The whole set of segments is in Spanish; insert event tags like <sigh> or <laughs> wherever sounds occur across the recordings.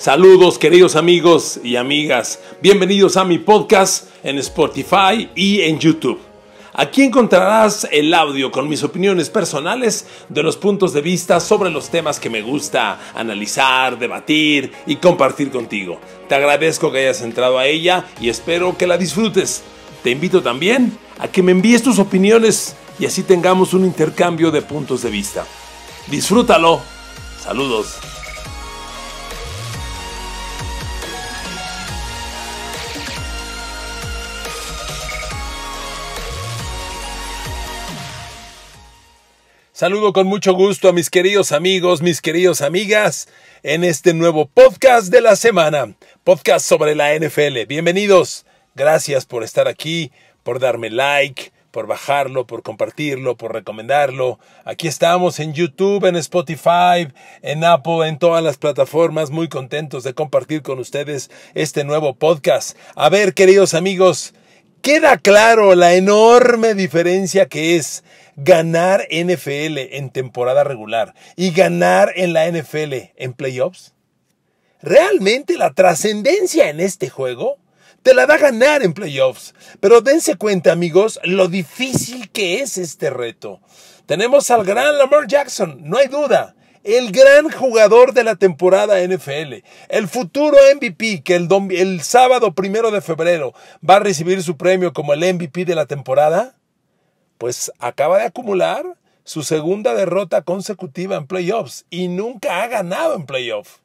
Saludos queridos amigos y amigas, bienvenidos a mi podcast en Spotify y en YouTube. Aquí encontrarás el audio con mis opiniones personales de los puntos de vista sobre los temas que me gusta analizar, debatir y compartir contigo. Te agradezco que hayas entrado a ella y espero que la disfrutes. Te invito también a que me envíes tus opiniones y así tengamos un intercambio de puntos de vista. Disfrútalo. Saludos. Saludo con mucho gusto a mis queridos amigos, mis queridos amigas, en este nuevo podcast de la semana, podcast sobre la NFL. Bienvenidos, gracias por estar aquí, por darme like, por bajarlo, por compartirlo, por recomendarlo. Aquí estamos en YouTube, en Spotify, en Apple, en todas las plataformas, muy contentos de compartir con ustedes este nuevo podcast. A ver, queridos amigos, queda claro la enorme diferencia que es ganar NFL en temporada regular y ganar en la NFL en playoffs? Realmente la trascendencia en este juego te la da ganar en playoffs. Pero dense cuenta, amigos, lo difícil que es este reto. Tenemos al gran Lamar Jackson, no hay duda. El gran jugador de la temporada NFL, el futuro MVP que el, el sábado primero de febrero va a recibir su premio como el MVP de la temporada, pues acaba de acumular su segunda derrota consecutiva en playoffs y nunca ha ganado en playoffs.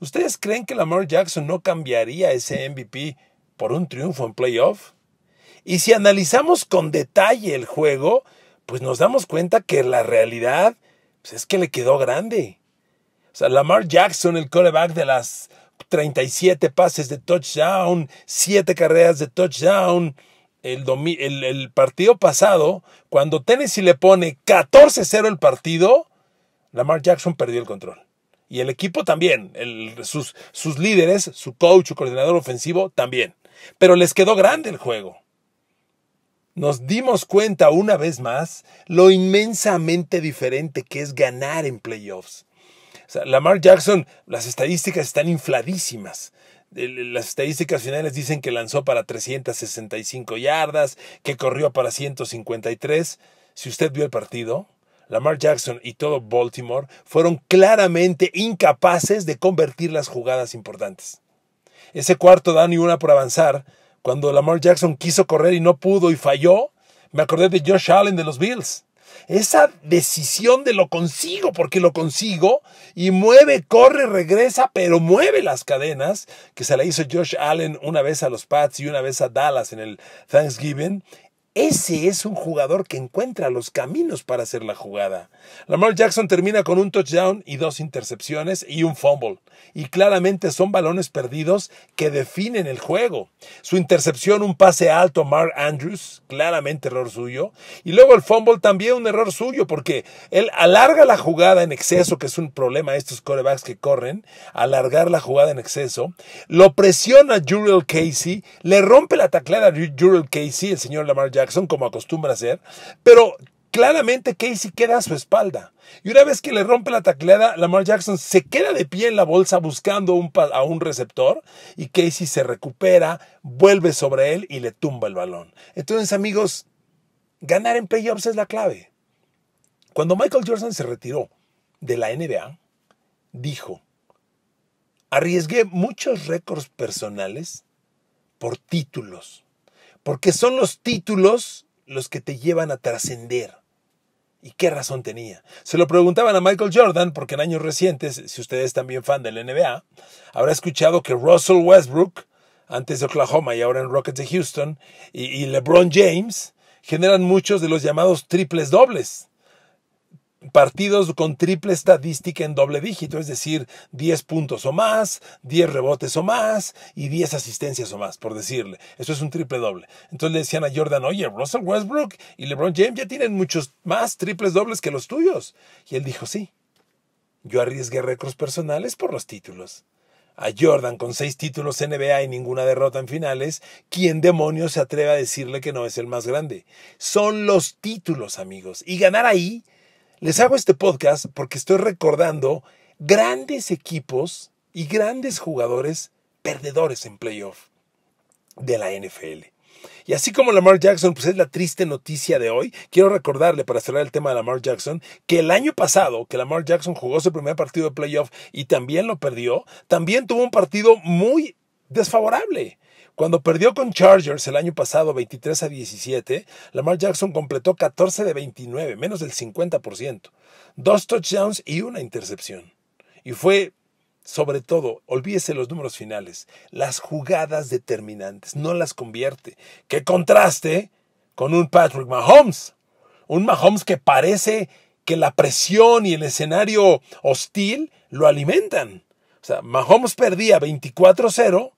¿Ustedes creen que Lamar Jackson no cambiaría ese MVP por un triunfo en playoff? Y si analizamos con detalle el juego, pues nos damos cuenta que la realidad pues, es que le quedó grande. O sea, Lamar Jackson, el coreback de las 37 pases de touchdown, 7 carreras de touchdown, el, partido pasado, cuando Tennessee le pone 14-0 el partido, Lamar Jackson perdió el control. Y el equipo también, sus, líderes, su coach, su coordinador ofensivo también. Pero les quedó grande el juego. Nos dimos cuenta una vez más lo inmensamente diferente que es ganar en playoffs. Lamar Jackson, las estadísticas están infladísimas las estadísticas finales dicen que lanzó para 365 yardas, que corrió para 153. Si usted vio el partido, Lamar Jackson y todo Baltimore fueron claramente incapaces de convertir las jugadas importantes. Ese cuarto da ni una por avanzar, cuando Lamar Jackson quiso correr y no pudo y falló, me acordé de Josh Allen de los Bills esa decisión de lo consigo, porque lo consigo, y mueve, corre, regresa, pero mueve las cadenas, que se la hizo Josh Allen una vez a los Pats y una vez a Dallas en el Thanksgiving, ese es un jugador que encuentra los caminos para hacer la jugada. Lamar Jackson termina con un touchdown y dos intercepciones y un fumble. Y claramente son balones perdidos que definen el juego. Su intercepción, un pase alto a Mark Andrews, claramente error suyo. Y luego el fumble también un error suyo porque él alarga la jugada en exceso, que es un problema de estos corebacks que corren, alargar la jugada en exceso. Lo presiona Jurel Casey, le rompe la taclera a Jurel Casey, el señor Lamar Jackson como acostumbra hacer, pero claramente Casey queda a su espalda. Y una vez que le rompe la tacleada, Lamar Jackson se queda de pie en la bolsa buscando a un receptor y Casey se recupera, vuelve sobre él y le tumba el balón. Entonces, amigos, ganar en playoffs es la clave. Cuando Michael Jordan se retiró de la NBA, dijo, arriesgué muchos récords personales por títulos porque son los títulos los que te llevan a trascender. ¿Y qué razón tenía? Se lo preguntaban a Michael Jordan, porque en años recientes, si ustedes también fan del NBA, habrá escuchado que Russell Westbrook, antes de Oklahoma y ahora en Rockets de Houston, y LeBron James, generan muchos de los llamados triples dobles, partidos con triple estadística en doble dígito, es decir, 10 puntos o más, 10 rebotes o más y 10 asistencias o más, por decirle. Eso es un triple doble. Entonces le decían a Jordan, oye, Russell Westbrook y LeBron James ya tienen muchos más triples dobles que los tuyos. Y él dijo, sí, yo arriesgué récords personales por los títulos. A Jordan con seis títulos NBA y ninguna derrota en finales, ¿quién demonios se atreve a decirle que no es el más grande? Son los títulos, amigos. Y ganar ahí les hago este podcast porque estoy recordando grandes equipos y grandes jugadores perdedores en playoff de la NFL. Y así como Lamar Jackson, pues es la triste noticia de hoy, quiero recordarle para cerrar el tema de Lamar Jackson, que el año pasado, que Lamar Jackson jugó su primer partido de playoff y también lo perdió, también tuvo un partido muy desfavorable. Cuando perdió con Chargers el año pasado 23 a 17, Lamar Jackson completó 14 de 29, menos del 50%, dos touchdowns y una intercepción. Y fue, sobre todo, olvídese los números finales, las jugadas determinantes, no las convierte. ¡Qué contraste con un Patrick Mahomes! Un Mahomes que parece que la presión y el escenario hostil lo alimentan. O sea, Mahomes perdía 24-0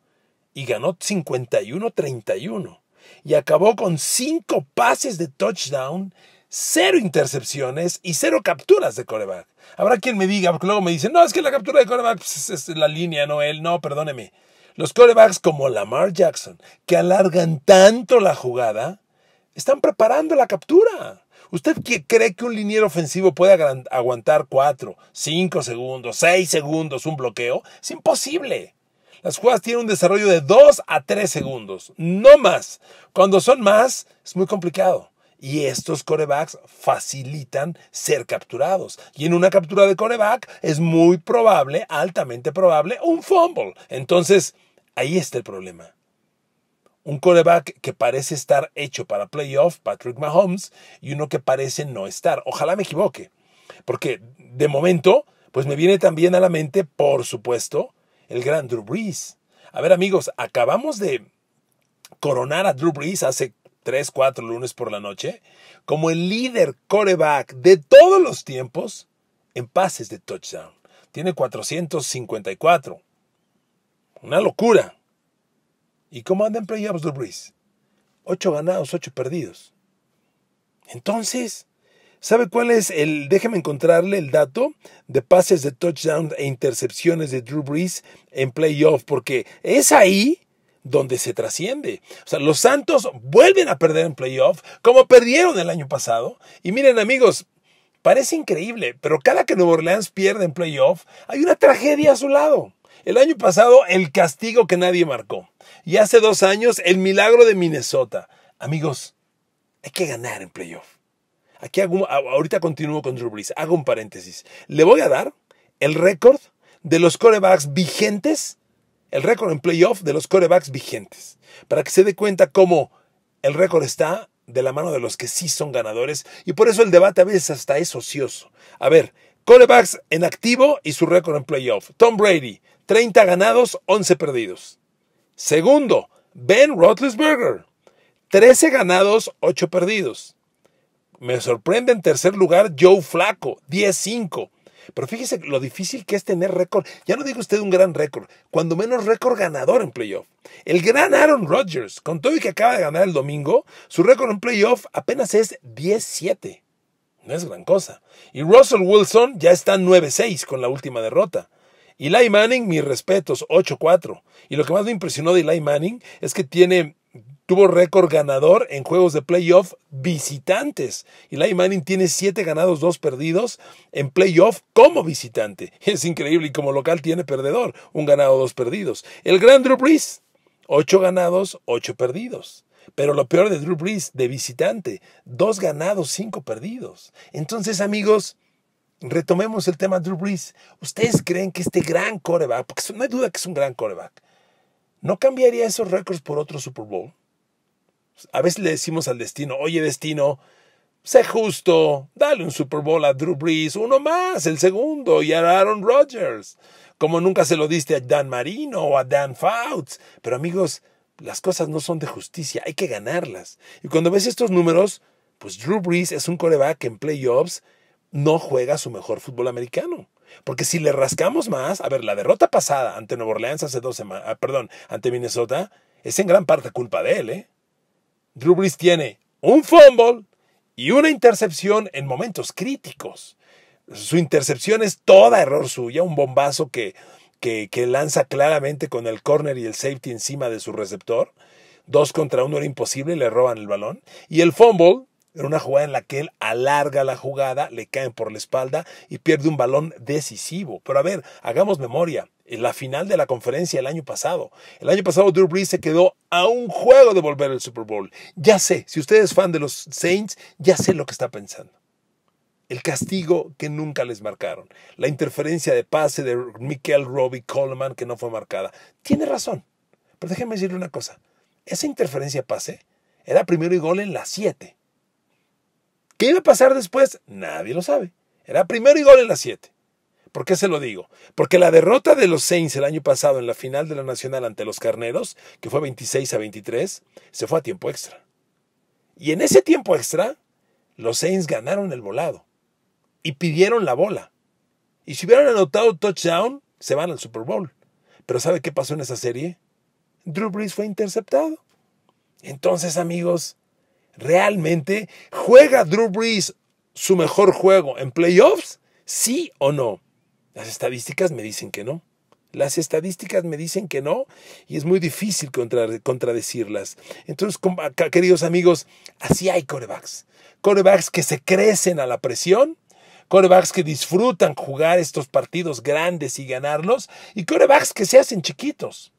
y ganó 51-31 y acabó con cinco pases de touchdown, 0 intercepciones y cero capturas de coreback. Habrá quien me diga, porque luego me dicen, no, es que la captura de coreback pues, es la línea, no él, no, perdóneme. Los corebacks como Lamar Jackson, que alargan tanto la jugada, están preparando la captura. ¿Usted cree que un liniero ofensivo puede aguantar 4, 5 segundos, 6 segundos un bloqueo? Es imposible. Las jugadas tienen un desarrollo de 2 a 3 segundos, no más. Cuando son más, es muy complicado. Y estos corebacks facilitan ser capturados. Y en una captura de coreback es muy probable, altamente probable, un fumble. Entonces, ahí está el problema. Un coreback que parece estar hecho para playoff, Patrick Mahomes, y uno que parece no estar. Ojalá me equivoque. Porque de momento, pues me viene también a la mente, por supuesto, el gran Drew Brees. A ver amigos, acabamos de coronar a Drew Brees hace 3, 4 lunes por la noche como el líder coreback de todos los tiempos en pases de touchdown. Tiene 454. Una locura. ¿Y cómo anda en playoffs Drew Brees? 8 ganados, 8 perdidos. Entonces, ¿Sabe cuál es el? Déjeme encontrarle el dato de pases de touchdown e intercepciones de Drew Brees en playoff, porque es ahí donde se trasciende. O sea, los Santos vuelven a perder en playoff, como perdieron el año pasado. Y miren amigos, parece increíble, pero cada que Nueva Orleans pierde en playoff, hay una tragedia a su lado. El año pasado, el castigo que nadie marcó. Y hace dos años, el milagro de Minnesota. Amigos, hay que ganar en playoff. Aquí ahorita continúo con Drew Brees. Hago un paréntesis. Le voy a dar el récord de los corebacks vigentes, el récord en playoff de los corebacks vigentes, para que se dé cuenta cómo el récord está de la mano de los que sí son ganadores y por eso el debate a veces hasta es ocioso. A ver, corebacks en activo y su récord en playoff. Tom Brady, 30 ganados, 11 perdidos. Segundo, Ben Roethlisberger, 13 ganados, 8 perdidos. Me sorprende en tercer lugar Joe Flaco, 10-5. Pero fíjese lo difícil que es tener récord. Ya no digo usted un gran récord, cuando menos récord ganador en playoff. El gran Aaron Rodgers, con todo y que acaba de ganar el domingo, su récord en playoff apenas es 10-7. No es gran cosa. Y Russell Wilson ya está 9-6 con la última derrota. Eli Manning, mis respetos, 8-4. Y lo que más me impresionó de Eli Manning es que tiene tuvo récord ganador en juegos de playoff visitantes. y Eli Manning tiene 7 ganados, 2 perdidos en playoff como visitante. <laughs> Es increíble y como local tiene perdedor, un ganado, dos perdidos. El gran Drew Brees, 8 ganados, 8 perdidos. Pero lo peor de Drew Brees, de visitante, 2 ganados, 5 perdidos. Entonces, amigos, retomemos el tema Drew Brees. ¿Ustedes creen que este gran coreback, porque no hay duda que es un gran coreback, no cambiaría esos récords por otro Super Bowl? A veces le decimos al destino, oye destino, sé justo, dale un Super Bowl a Drew Brees, uno más, el segundo, y a Aaron Rodgers, como nunca se lo diste a Dan Marino o a Dan Fouts. Pero amigos, las cosas no son de justicia, hay que ganarlas. Y cuando ves estos números, pues Drew Brees es un coreback que en playoffs no juega su mejor fútbol americano. Porque si le rascamos más, a ver, la derrota pasada ante Nueva Orleans hace dos semanas, ah, perdón, ante Minnesota, es en gran parte culpa de él, ¿eh? Rubris tiene un fumble y una intercepción en momentos críticos. Su intercepción es toda error suya, un bombazo que, que, lanza claramente con el corner y el safety encima de su receptor. Dos contra uno era imposible le roban el balón. Y el fumble era una jugada en la que él alarga la jugada, le caen por la espalda y pierde un balón decisivo. Pero a ver, hagamos memoria la final de la conferencia el año pasado. El año pasado Drew Brees se quedó a un juego de volver al Super Bowl. Ya sé, si ustedes es fan de los Saints, ya sé lo que está pensando. El castigo que nunca les marcaron. La interferencia de pase de Mikel Robbie Coleman que no fue marcada. Tiene razón. Pero déjenme decirle una cosa. Esa interferencia pase era primero y gol en las 7. ¿Qué iba a pasar después? Nadie lo sabe. Era primero y gol en las 7. ¿Por qué se lo digo? Porque la derrota de los Saints el año pasado en la final de la Nacional ante los Carneros, que fue 26 a 23, se fue a tiempo extra. Y en ese tiempo extra, los Saints ganaron el volado y pidieron la bola. Y si hubieran anotado touchdown, se van al Super Bowl. Pero ¿sabe qué pasó en esa serie? Drew Brees fue interceptado. Entonces, amigos, ¿realmente juega Drew Brees su mejor juego en playoffs? ¿Sí o no? Las estadísticas me dicen que no. Las estadísticas me dicen que no y es muy difícil contradecirlas. Entonces, ah, queridos amigos, así hay corebacks. Corebacks que se crecen a la presión, corebacks que disfrutan jugar estos partidos grandes y ganarlos y corebacks que se hacen chiquitos.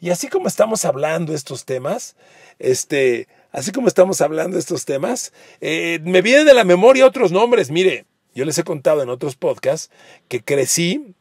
Y así como estamos hablando estos temas, este, así como estamos hablando estos temas, eh, me vienen de la memoria otros nombres. Mire, yo les he contado en otros podcasts que crecí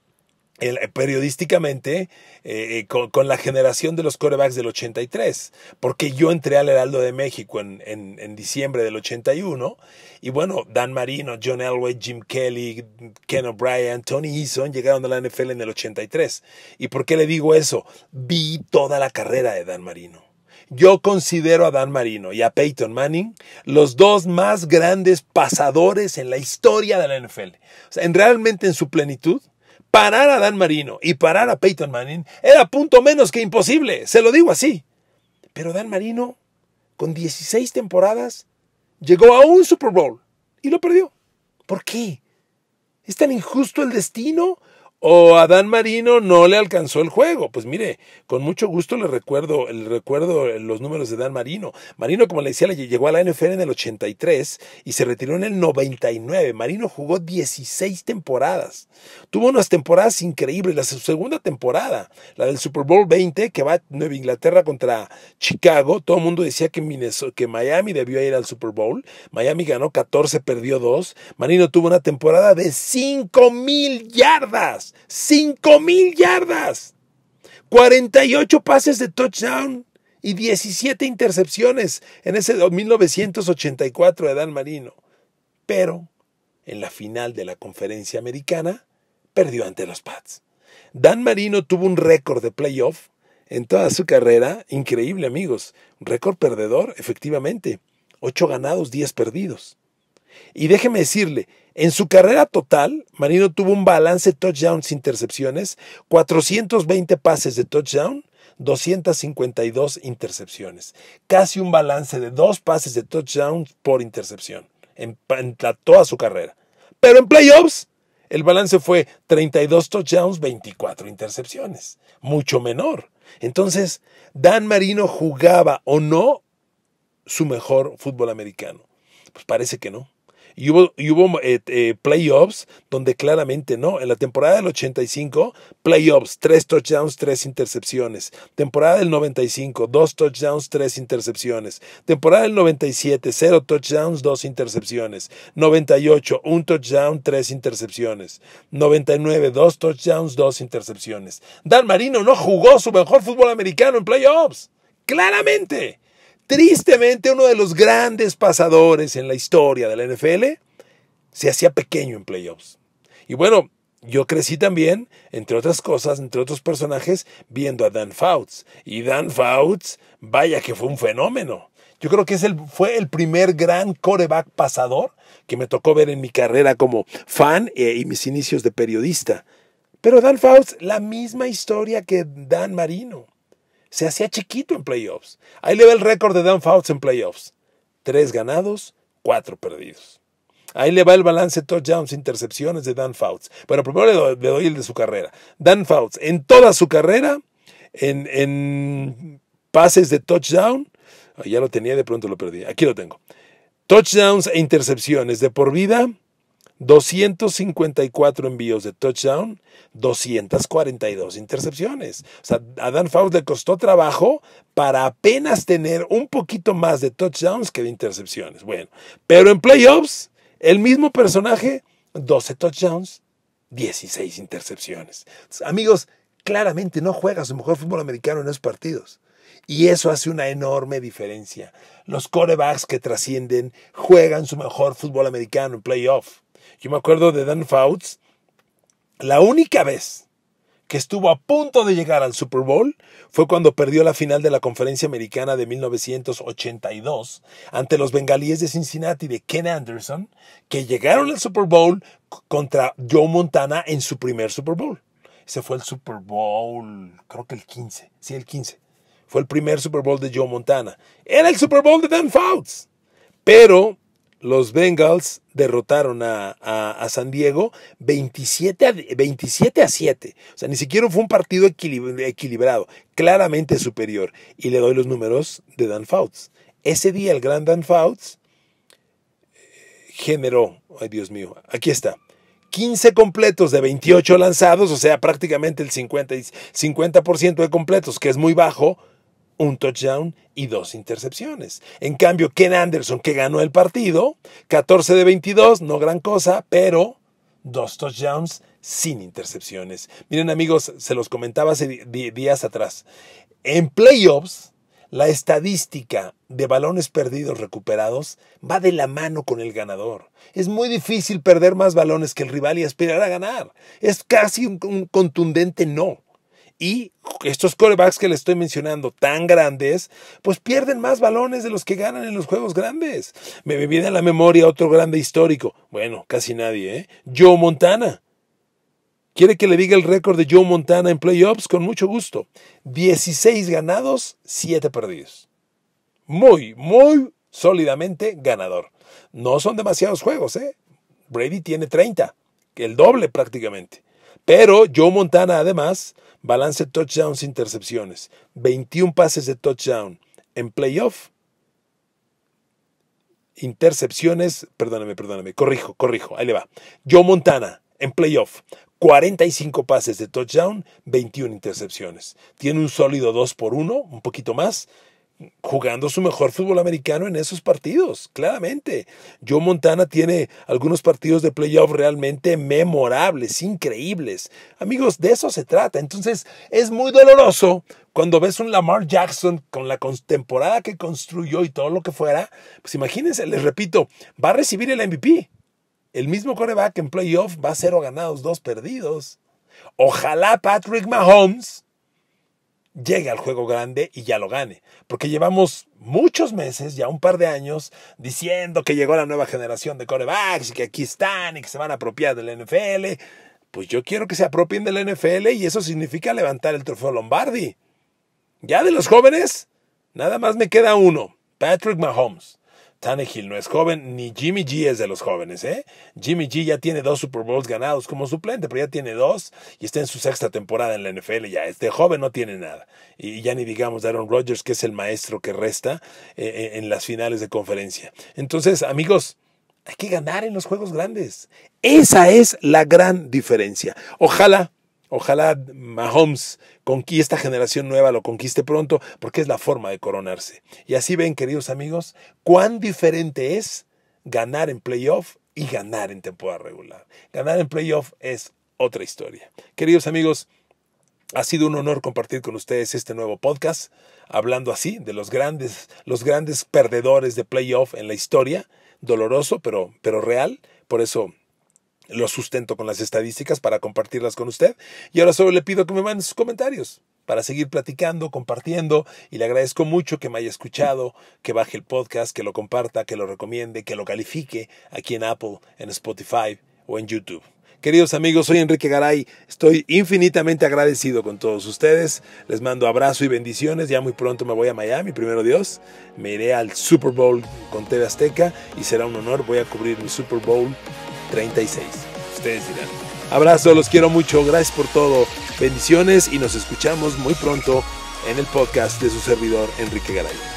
eh, periodísticamente eh, eh, con, la generación de los corebacks del 83, porque yo entré al Heraldo de México en, en, diciembre del 81, y bueno, Dan Marino, John Elway, Jim Kelly, Ken O'Brien, Tony Eason llegaron a la NFL en el 83. ¿Y por qué le digo eso? Vi toda la carrera de Dan Marino. Yo considero a Dan Marino y a Peyton Manning los dos más grandes pasadores en la historia de la NFL. O sea, en realmente en su plenitud, parar a Dan Marino y parar a Peyton Manning era punto menos que imposible, se lo digo así. Pero Dan Marino, con 16 temporadas, llegó a un Super Bowl y lo perdió. ¿Por qué? ¿Es tan injusto el destino? o a Dan Marino no le alcanzó el juego. Pues mire, con mucho gusto le recuerdo, le recuerdo eh, los números de Dan Marino. Marino, como le decía, llegó a la NFL en el 83 y se retiró en el 99. Marino jugó 16 temporadas. Tuvo unas temporadas increíbles. La segunda temporada, la del Super Bowl 20, que va Nueva Inglaterra contra Chicago. Todo el mundo decía que, que Miami debió ir al Super Bowl. Miami ganó 14, perdió 2. Marino tuvo una temporada de 5 mil yardas. 5 mil yardas, 48 pases de touchdown y 17 intercepciones en ese 1984 de Dan Marino. Pero en la final de la conferencia americana perdió ante los Pats. Dan Marino tuvo un récord de playoff en toda su carrera, increíble amigos, un récord perdedor, efectivamente, 8 ganados, 10 perdidos. Y déjeme decirle, en su carrera total, Marino tuvo un balance touchdowns intercepciones, 420 pases de touchdown, 252 intercepciones. Casi un balance de dos pases de touchdown por intercepción en, toda su carrera. Pero en playoffs, el balance fue 32 touchdowns, 24 intercepciones. Mucho menor. Entonces, Dan Marino jugaba o no su mejor fútbol americano. Pues parece que no y hubo, eh, eh, playoffs donde claramente no. En la temporada del 85, playoffs, tres touchdowns, tres intercepciones. Temporada del 95, dos touchdowns, tres intercepciones. Temporada del 97, cero touchdowns, dos intercepciones. 98, un touchdown, tres intercepciones. 99, dos touchdowns, dos intercepciones. Dan Marino no jugó su mejor fútbol americano en playoffs. Claramente. Tristemente, uno de los grandes pasadores en la historia de la NFL se hacía pequeño en playoffs. Y bueno, yo crecí también, entre otras cosas, entre otros personajes, viendo a Dan Fouts. Y Dan Fouts, vaya que fue un fenómeno. Yo creo que fue el primer gran coreback pasador que me tocó ver en mi carrera como fan eh, y mis inicios de periodista. Pero Dan Fouts, la misma historia que Dan Marino se hacía chiquito en playoffs. Ahí le va el récord de Dan Fouts en playoffs. Tres ganados, cuatro perdidos. Ahí le va el balance touchdowns, intercepciones de Dan Fouts. Bueno, primero le doy, el de su carrera. Dan Fouts, en toda su carrera, en, pases de touchdown, ah, ya lo tenía, de pronto lo perdí. Aquí lo tengo. Touchdowns e intercepciones de por vida, 254 envíos de touchdown, 242 intercepciones. O sea, a Dan Faust le costó trabajo para apenas tener un poquito más de touchdowns que de intercepciones. Bueno, pero en playoffs, el mismo personaje, 12 touchdowns, 16 intercepciones. amigos, claramente no juega su mejor fútbol americano en esos partidos. Y eso hace una enorme diferencia. Los corebacks que trascienden juegan su mejor fútbol americano en playoffs. Yo me acuerdo de Dan Fouts, la única vez que estuvo a punto de llegar al Super Bowl fue cuando perdió la final de la conferencia americana de 1982 ante los bengalíes de Cincinnati de Ken Anderson, que llegaron al Super Bowl contra Joe Montana en su primer Super Bowl. Ese fue el Super Bowl, creo que el 15, sí, el 15. Fue el primer Super Bowl de Joe Montana. Era el Super Bowl de Dan Fouts. Pero los Bengals derrotaron a, San Diego 27 a, 27 a 7. O sea, ni siquiera fue un partido equilibrado, claramente superior. Y le doy los números de Dan Fouts. Ese día el gran Dan Fouts eh, generó, ay Dios mío, aquí está, 15 completos de 28 lanzados, o sea, prácticamente el 50, 50 de completos, que es muy bajo, un touchdown y dos intercepciones. En cambio, Ken Anderson, que ganó el partido, 14 de 22, no gran cosa, pero dos touchdowns sin intercepciones. Miren amigos, se los comentaba hace días atrás. En playoffs, la estadística de balones perdidos recuperados va de la mano con el ganador. Es muy difícil perder más balones que el rival y aspirar a ganar. Es casi un, un contundente no. Y estos corebacks que le estoy mencionando tan grandes, pues pierden más balones de los que ganan en los juegos grandes. Me, viene a la memoria otro grande histórico. Bueno, casi nadie, ¿eh? Joe Montana. ¿Quiere que le diga el récord de Joe Montana en playoffs? Con mucho gusto. 16 ganados, 7 perdidos. Muy, muy sólidamente ganador. No son demasiados juegos, ¿eh? Brady tiene 30, el doble prácticamente. Pero Joe Montana además balance touchdowns intercepciones, 21 pases de touchdown en playoff. Intercepciones, perdóname, perdóname, corrijo, corrijo, ahí le va. Joe Montana en playoff, 45 pases de touchdown, 21 intercepciones. Tiene un sólido 2 por 1, un poquito más, jugando su mejor fútbol americano en esos partidos, claramente. Joe Montana tiene algunos partidos de playoff realmente memorables, increíbles. Amigos, de eso se trata. Entonces, es muy doloroso cuando ves un Lamar Jackson con la temporada que construyó y todo lo que fuera. Pues imagínense, les repito, va a recibir el MVP. El mismo coreback en playoff va a cero ganados, dos perdidos. Ojalá Patrick Mahomes llegue al juego grande y ya lo gane. Porque llevamos muchos meses, ya un par de años, diciendo que llegó la nueva generación de corebacks y que aquí están y que se van a apropiar del NFL. Pues yo quiero que se apropien del NFL y eso significa levantar el trofeo Lombardi. Ya de los jóvenes, nada más me queda uno, Patrick Mahomes. Tannehill no es joven, ni Jimmy G es de los jóvenes, ¿eh? Jimmy G ya tiene dos Super Bowls ganados como suplente, pero ya tiene dos y está en su sexta temporada en la NFL ya. Este joven no tiene nada. Y ya ni digamos Aaron Rodgers, que es el maestro que resta eh, eh, en las finales de conferencia. Entonces, amigos, hay que ganar en los juegos grandes. Esa es la gran diferencia. Ojalá Ojalá Mahomes conquista esta generación nueva, lo conquiste pronto, porque es la forma de coronarse. Y así ven, queridos amigos, cuán diferente es ganar en playoff y ganar en temporada regular. Ganar en playoff es otra historia. Queridos amigos, ha sido un honor compartir con ustedes este nuevo podcast, hablando así de los grandes, los grandes perdedores de playoff en la historia, doloroso pero, pero real. Por eso lo sustento con las estadísticas para compartirlas con usted. Y ahora solo le pido que me mande sus comentarios para seguir platicando, compartiendo. Y le agradezco mucho que me haya escuchado, que baje el podcast, que lo comparta, que lo recomiende, que lo califique aquí en Apple, en Spotify o en YouTube. Queridos amigos, soy Enrique Garay. Estoy infinitamente agradecido con todos ustedes. Les mando abrazo y bendiciones. Ya muy pronto me voy a Miami, primero Dios. Me iré al Super Bowl con TV Azteca y será un honor. Voy a cubrir mi Super Bowl 36. Ustedes dirán. Abrazo, los quiero mucho, gracias por todo. Bendiciones y nos escuchamos muy pronto en el podcast de su servidor Enrique Garay.